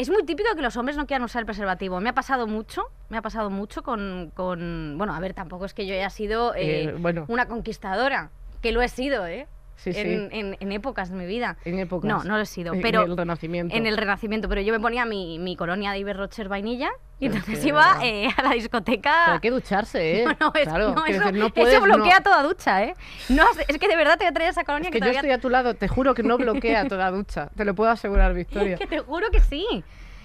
Es muy típico que los hombres no quieran usar el preservativo. Me ha pasado mucho, me ha pasado mucho con... bueno, a ver, tampoco es que yo haya sido eh, eh, una conquistadora, que lo he sido, ¿eh? en, épocas de mi vida. En épocas. No, no lo he sido. Pero en el Renacimiento. pero yo me ponía mi, colonia de Iberrocher vainilla y entonces iba eh, a la discoteca. Pero hay que ducharse, ¿eh? claro, eso, no eso, bloquea toda ducha, ¿eh? es que de verdad te voy a traer esa colonia es que, yo estoy a tu lado, te juro que no bloquea toda ducha. Te lo puedo asegurar, Victoria. es que te juro que sí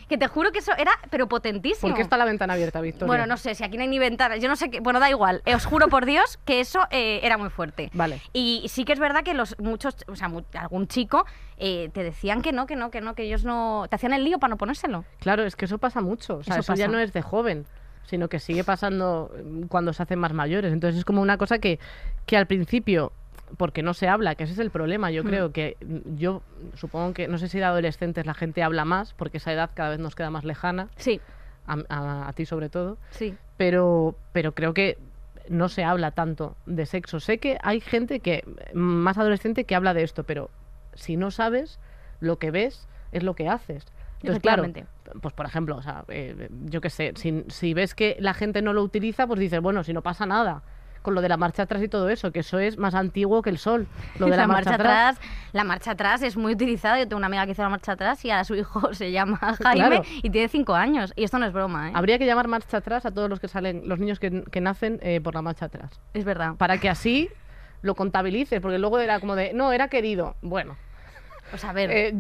que te juro que eso era, pero potentísimo. ¿Por qué está la ventana abierta, Victoria? Bueno, no sé, si aquí no hay ni ventanas, yo no sé qué, bueno, da igual, eh, os juro por Dios que eso eh, era muy fuerte. Vale. Y sí que es verdad que los muchos, o sea, algún chico eh, te decían que no, que no, que no, que ellos no, te hacían el lío para no ponérselo. Claro, es que eso pasa mucho, o sea, eso, ya no es de joven sino que sigue pasando mm, cuando se hacen más mayores. Entonces es como una cosa que, que al principio porque no se habla, que ese es el problema. Yo mm. creo que mm, yo supongo que, no sé si de adolescentes la gente habla más, porque esa edad cada vez nos queda más lejana. Sí. A, ti sobre todo. Sí. Pero, pero creo que no se habla tanto de sexo. Sé que hay gente que, más adolescente, que habla de esto, pero si no sabes, lo que ves es lo que haces. Entonces, claro, pues por ejemplo, o sea, eh, yo qué sé, si, si ves que la gente no lo utiliza, pues dices, bueno, si no pasa nada con lo de la marcha atrás y todo eso, que eso es más antiguo que el sol. Lo de la, marcha, atrás, La marcha atrás es muy utilizada. Yo tengo una amiga que hizo la marcha atrás y a su hijo se llama Jaime y tiene cinco años. Y esto no es broma. ¿eh? Habría que llamar marcha atrás a todos los que salen, los niños que, nacen eh, por la marcha atrás. Es verdad. Para que así lo contabilices, porque luego era como de, no, era querido. Bueno, a ver. Eh,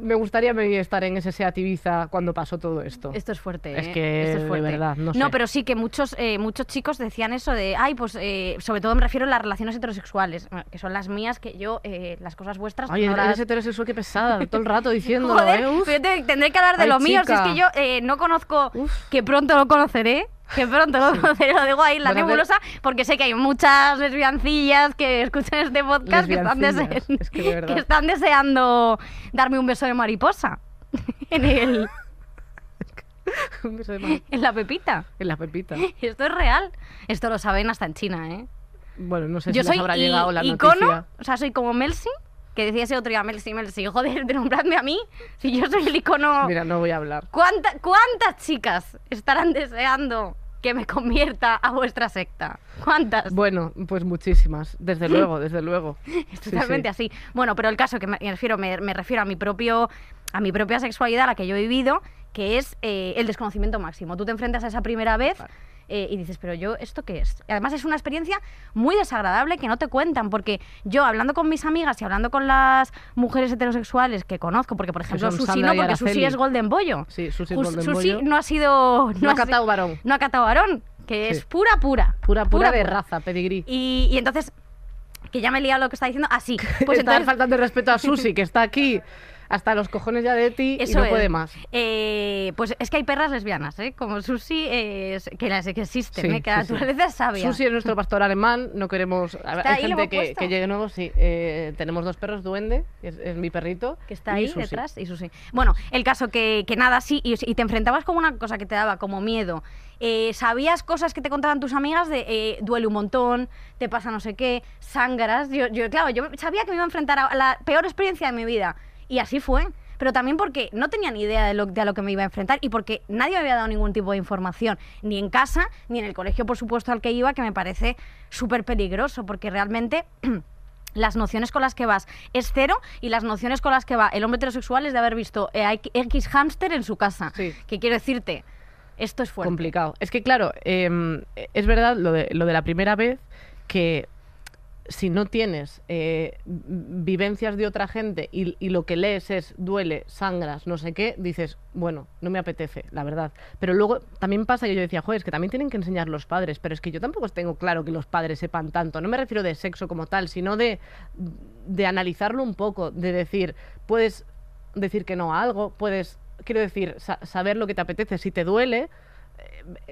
me gustaría estar en ese Seat cuando pasó todo esto. Esto es fuerte. Es ¿eh? que, es de verdad, no, no pero sí que muchos, eh, muchos chicos decían eso de, ay, pues sobre todo me refiero a las relaciones heterosexuales, ah, que son las mías, que yo, las cosas vuestras. Ay, eres heterosexual, qué pesada, todo el rato diciendo. tendré que hablar de lo mío, si es que yo no conozco, que pronto lo conoceré que pronto lo dejo ahí la nebulosa, porque sé que hay muchas lesbiancillas que escuchan este podcast que están, deseando darme un beso de mariposa en el... beso de mariposa. En la pepita. En la pepita. Esto es real. Esto lo saben hasta en China, ¿eh? Bueno, no sé si les habrá llegado la icono, O sea, soy como Melsi que decía ese otro día Simmel si joder, de a mí, si yo soy el icono... Mira, no voy a hablar. ¿Cuántas chicas estarán deseando que me convierta a vuestra secta? ¿Cuántas? Bueno, pues muchísimas, desde luego, desde luego. Es totalmente así. Bueno, pero el caso que me refiero, me, refiero a mi propio, a mi propia sexualidad, la que yo he vivido, que es eh, el desconocimiento máximo. Tú te enfrentas a esa primera vez. Eh, y dices, pero yo, ¿esto qué es? además es una experiencia muy desagradable que no te cuentan, porque yo hablando con mis amigas y hablando con las mujeres heterosexuales que conozco, porque por ejemplo Susi no, porque Susi es Golden Boyo. Sí, Susi es Golden Susi no ha sido... No, ha catado varón. No ha catado varón, que es pura, pura. Pura, pura, de raza, pedigrí. y, entonces que ya me he liado lo que está diciendo, así. Ah, pues entonces... faltando respeto a Susi, que está aquí hasta los cojones ya de ti y no puede más. Eh, pues es que hay perras lesbianas, ¿eh? como Susi, eh, que las que existen, ¿eh? que la naturaleza Susi es nuestro pastor alemán, no queremos... hay gente que, que, llegue nuevo, sí. Eh, tenemos dos perros, Duende, es, mi perrito. Que está ahí detrás, y Susi. Bueno, el caso que, nada, sí, y, te enfrentabas con una cosa que te daba como miedo. sabías cosas que te contaban tus amigas de duele un montón, te pasa no sé qué, sangras. yo, claro, yo sabía que me iba a enfrentar a la peor experiencia de mi vida. Y así fue. Pero también porque no tenía ni idea de, lo, a lo que me iba a enfrentar y porque nadie me había dado ningún tipo de información, ni en casa, ni en el colegio, por supuesto, al que iba, que me parece súper peligroso, porque realmente... las nociones con las que vas es cero y las nociones con las que va el hombre heterosexual es de haber visto eh, a X hámster en su casa. Sí. Que quiero decirte, esto es fuerte. Complicado. Es que, claro, em, es verdad lo de, lo de la primera vez que si no tienes eh, vivencias de otra gente y, lo que lees es duele, sangras, no sé qué, dices, bueno, no me apetece, la verdad. Pero luego también pasa que yo decía, joder, es que también tienen que enseñar los padres, pero es que yo tampoco tengo claro que los padres sepan tanto. No me refiero de sexo como tal, sino de, de analizarlo un poco, de decir, puedes decir que no a algo, puedes, quiero decir, saber lo que te apetece, si te duele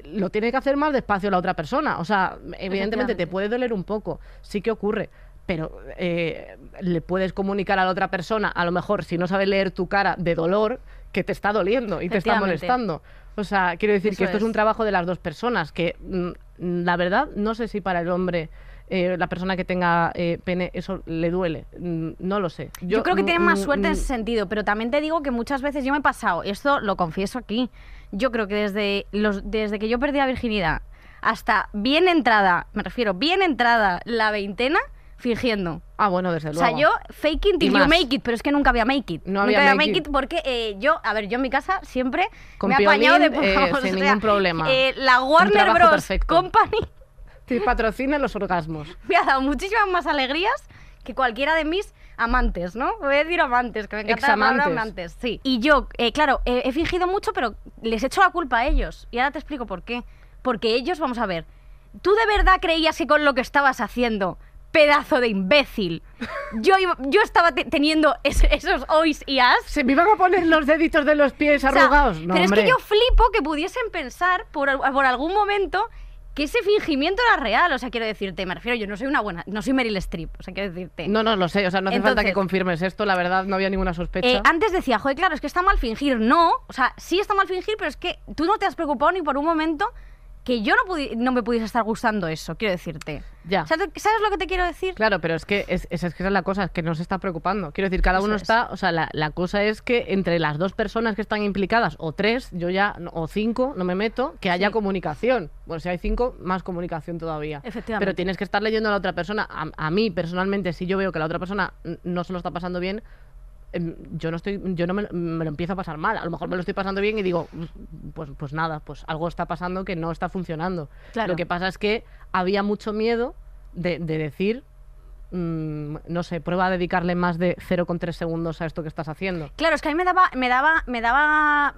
lo tiene que hacer más despacio la otra persona. O sea, evidentemente te puede doler un poco, sí que ocurre, pero eh, le puedes comunicar a la otra persona, a lo mejor si no sabe leer tu cara de dolor, que te está doliendo y te está molestando. O sea, quiero decir que esto es. un trabajo de las dos personas, que mm, la verdad no sé si para el hombre eh, la persona que tenga eh, pene eso le duele. Mm, no lo sé. Yo, creo que tiene más mm, suerte en ese mm, sentido, pero también te digo que muchas veces yo me he pasado, esto lo confieso aquí, yo creo que desde, los, desde que yo perdí la virginidad hasta bien entrada, me refiero, bien entrada la veintena, fingiendo. Ah, bueno, desde luego. O sea, yo fake it you make it, pero es que nunca había make it. No it, porque eh, yo, a ver, yo en mi casa siempre me he apañado de... Eh, sin problema. la Warner Bros. Company que patrocina los orgasmos. Me ha dado muchísimas más alegrías que cualquiera de mis amantes, ¿no? Voy a decir amantes, que me encanta ...hablar amantes sí. Y yo, eh, claro, he fingido mucho, pero les echo la culpa a ellos. Y ahora te explico por qué. Porque ellos, vamos a ver, tú de verdad creías que con lo que estabas haciendo pedazo de imbécil. Yo, yo estaba teniendo esos ois y as. ¿Se me iban a poner los deditos de los pies arrugados? pero es que yo flipo que pudiesen pensar por algún momento que ese fingimiento era real. O sea, quiero decirte, me refiero, yo no soy una buena, no soy Meryl Streep, o sea, quiero decirte. No, no, lo sé, o sea, no hace falta que confirmes esto, la verdad, no había ninguna sospecha. Eh, antes decía, joder, claro, es que está mal fingir. No, o sea, sí está mal fingir, pero es que tú no te has preocupado ni por un momento que yo no, no me pudiese estar gustando eso, quiero decirte. Ya. ¿Sabes lo que te quiero decir? Claro, pero es que es, esa es la cosa, es que nos está preocupando. Quiero decir, cada uno está, o sea, la, cosa es que entre las dos personas que están implicadas, o tres, yo ya, o cinco, no me meto, que haya comunicación. Bueno, si hay cinco, más comunicación todavía. Efectivamente. Pero tienes que estar leyendo a la otra persona. A, a mí, personalmente, si yo veo que la otra persona no se lo está pasando bien, Em, yo no estoy, yo no me, me, lo empiezo a pasar mal. A lo mejor me lo estoy pasando bien y digo, pues, pues nada, pues algo está pasando que no está funcionando. Lo que pasa es que había mucho miedo de, decir mm, no sé, prueba a dedicarle más de 0,3 segundos a esto que estás haciendo. Claro, es que a mí me daba, me daba, me daba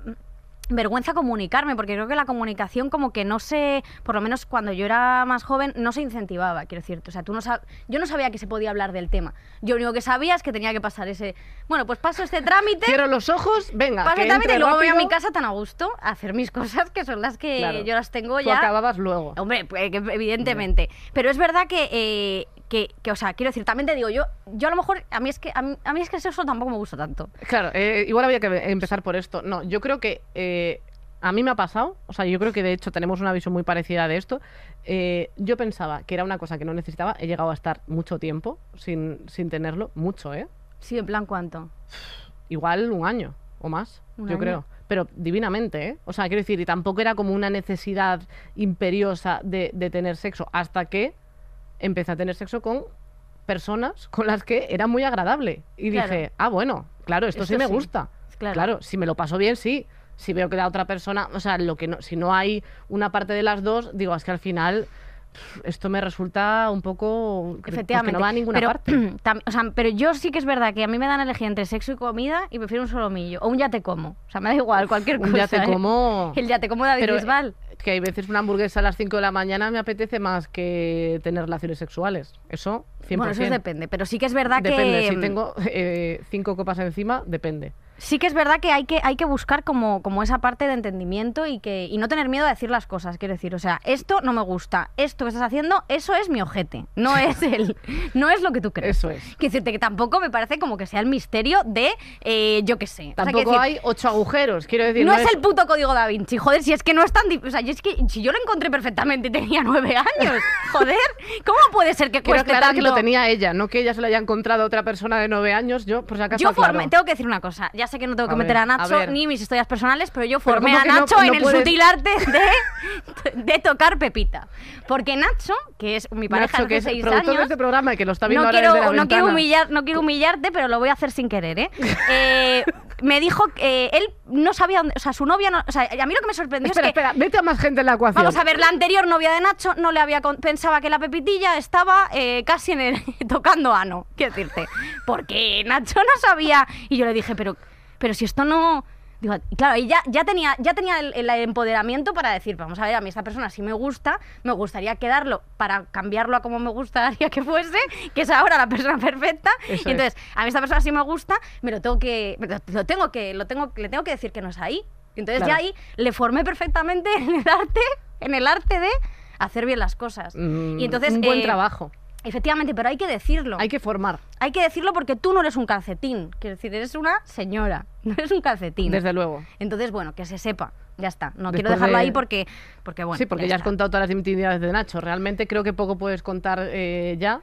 vergüenza comunicarme, porque creo que la comunicación como que no se, por lo menos cuando yo era más joven, no se incentivaba, quiero decir, O sea, tú no yo no sabía que se podía hablar del tema. Yo lo único que sabía es que tenía que pasar ese, bueno, pues paso este trámite. Cierro los ojos, venga. Paso el trámite y luego voy a mi casa tan a gusto a hacer mis cosas, que son las que yo las tengo ya. Tú acababas luego. Hombre, pues, evidentemente. Pero es verdad que eh, que, que, o sea, quiero decir, también te digo, yo, yo a lo mejor, a mí es que, a mí, es que eso tampoco me gusta tanto. Claro, eh, igual había que empezar por esto. No, yo creo que eh, a mí me ha pasado, o sea, yo creo que de hecho tenemos una visión muy parecida de esto. Eh, yo pensaba que era una cosa que no necesitaba, he llegado a estar mucho tiempo sin, sin tenerlo, mucho, ¿eh? Sí, en plan, ¿cuánto? Igual un año o más, yo creo pero divinamente, ¿eh? O sea, quiero decir, y tampoco era como una necesidad imperiosa de, tener sexo, hasta que empecé a tener sexo con personas con las que era muy agradable. Y dije, ah, bueno, claro, esto, sí me gusta. Claro. si me lo paso bien, sí si veo que da otra persona, o sea, lo que no, si no hay una parte de las dos, digo, es que al final esto me resulta un poco Efectivamente, pues, no va a ninguna parte. o sea, pero yo sí que es verdad que a mí me dan elegir entre sexo y comida y prefiero un solomillo o un ya te como. O sea, me da igual cualquier cosa. Un ya te como. El ya te como David eh, que hay veces una hamburguesa a las 5 de la mañana me apetece más que tener relaciones sexuales. Eso, 100%. Bueno, eso depende, pero sí que es verdad que... Depende, si mm, tengo 5 eh, cinco copas encima, depende sí que es verdad que hay que, hay que buscar como, como esa parte de entendimiento y, que, no tener miedo a decir las cosas, quiero decir. O sea, esto no me gusta, esto que estás haciendo, eso es mi ojete, no es el, no es lo que tú crees. Eso es. Quiero decirte que tampoco me parece como que sea el misterio de, eh, yo qué sé. Tampoco hay ocho agujeros, quiero decir. No, es, el puto código da Vinci, joder, si es que no es tan O sea, yo es que si yo lo encontré perfectamente y tenía nueve años, joder, ¿cómo puede ser que cueste claro que lo tenía ella, no que ella se lo haya encontrado a otra persona de nueve años, yo por si acaso Yo tengo que decir una cosa, sé que no tengo que meter a Nacho ni mis historias personales, pero yo formé a Nacho en el sutil arte de, tocar Pepita. Porque Nacho, que es mi pareja que seis años, programa no quiero, humillarte, pero lo voy a hacer sin querer, ¿eh? eh me dijo que eh, él no sabía dónde, o sea, su novia no, o sea, a mí lo que me sorprendió es que espera, a más gente en la ecuación. Vamos a ver, la anterior novia de Nacho no le había pensaba que la pepitilla estaba eh, casi en tocando ano, quiero decirte, porque Nacho no sabía y yo le dije, pero pero si esto no... claro, y ya, ya tenía, ya tenía el, empoderamiento para decir, vamos a ver, a mí esta persona sí me gusta, me gustaría quedarlo para cambiarlo a como me gustaría que fuese, que es ahora la persona perfecta. y entonces, a mí esta persona sí me gusta, me lo tengo que, lo tengo que, lo tengo, le tengo que decir que no es ahí. Entonces ya ahí le formé perfectamente en el arte, en el arte de hacer bien las cosas. Mm, y entonces, un buen eh, trabajo. Efectivamente, pero hay que decirlo. Hay que formar. Hay que decirlo porque tú no eres un calcetín. Quiero decir, eres una señora, no eres un calcetín. Desde luego. Entonces, bueno, que se sepa. Ya está. No quiero dejarlo ahí porque, porque, Sí, porque ya, has contado todas las intimidades de Nacho. Realmente creo que poco puedes contar eh, ya.